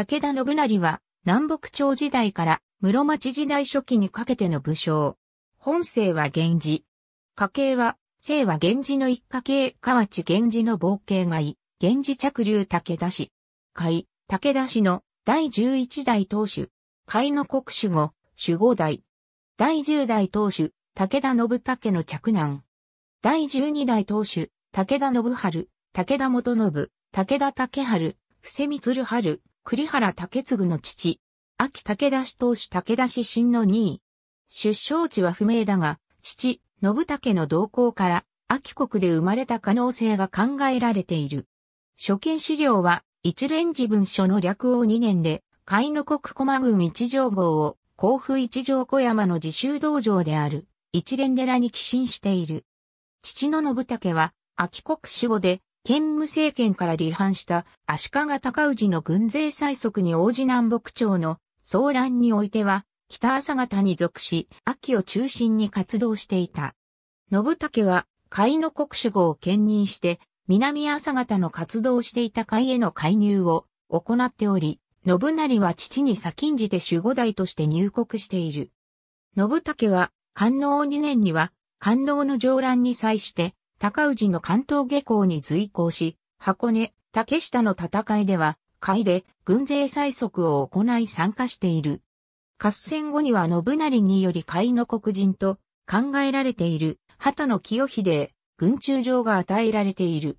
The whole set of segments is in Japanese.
武田信成は、南北朝時代から室町時代初期にかけての武将。本姓は源氏。家系は、姓は源氏の一家系、河内源氏の冒険外、源氏着流武田氏。海、武田氏の第十一代当主。海の国主後、守護代。第十代当主、武田信武の着難。第十二代当主、武田信春、武田元信、武田武春、伏見鶴春。栗原武次の父、秋武田氏当主武田氏新の2位。出生地は不明だが、父、信武の動向から、秋国で生まれた可能性が考えられている。初見資料は、一連自文書の略王2年で、海の国駒郡一条号を、甲府一条小山の自習道場である、一連寺に寄進している。父の信武は、秋国守護で、県務政権から離反した足利尊氏の軍勢催促に応じ南北朝の騒乱においては、北朝方に属し、秋を中心に活動していた。信武は、海の国守号を兼任して、南朝方の活動していた海への介入を行っており、信成は父に先んじて守護代として入国している。信武は、官能2年には、官能の上乱に際して、高氏の関東下校に随行し、箱根、竹下の戦いでは、海で軍勢催促を行い参加している。合戦後には信成により海の黒人と考えられている旗の清秀へ軍中城が与えられている。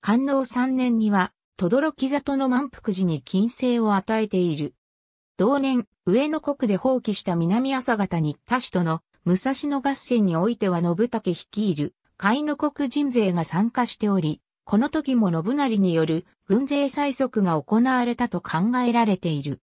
官能三年には、轟里の満腹時に金星を与えている。同年、上野国で放棄した南朝方に他氏との武蔵野合戦においては信武率いる甲斐の国人税が参加しており、この時も信成による軍勢催促が行われたと考えられている。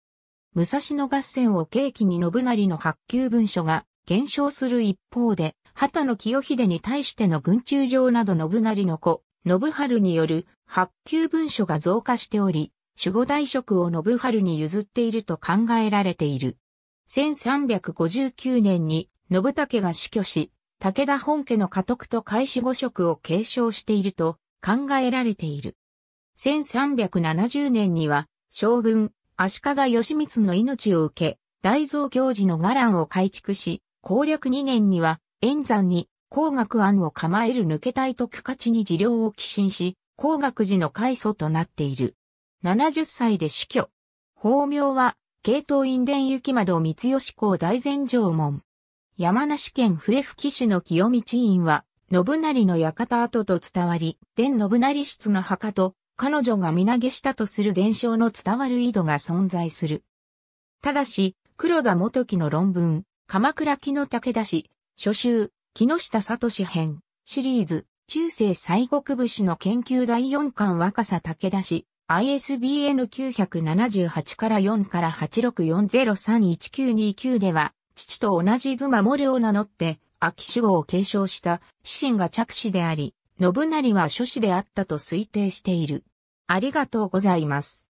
武蔵野合戦を契機に信成の発給文書が減少する一方で、畑野清秀に対しての軍中上など信成の子、信春による発給文書が増加しており、守護大職を信春に譲っていると考えられている。1359年に信武が死去し、武田本家の家督と開始五色を継承していると考えられている。1370年には将軍足利義満の命を受け、大蔵行事の伽藍を改築し、攻略2年には円山に工学案を構える抜けたいと区価地に治療を寄進し、工学寺の開祖となっている。70歳で死去。法名は、系統院伝行窓三吉公大前城門。山梨県笛吹市の清道院は、信成の館跡と伝わり、伝信成室の墓と、彼女が身投げしたとする伝承の伝わる井戸が存在する。ただし、黒田元樹の論文、鎌倉木の武田氏、初集、木下里氏編、シリーズ、中世西国武士の研究第四巻若狭武田氏、ISBN 978から4から864031929では、と同じ妻森を名乗って、秋守護を継承した、自身が着手であり、信成は諸子であったと推定している。ありがとうございます。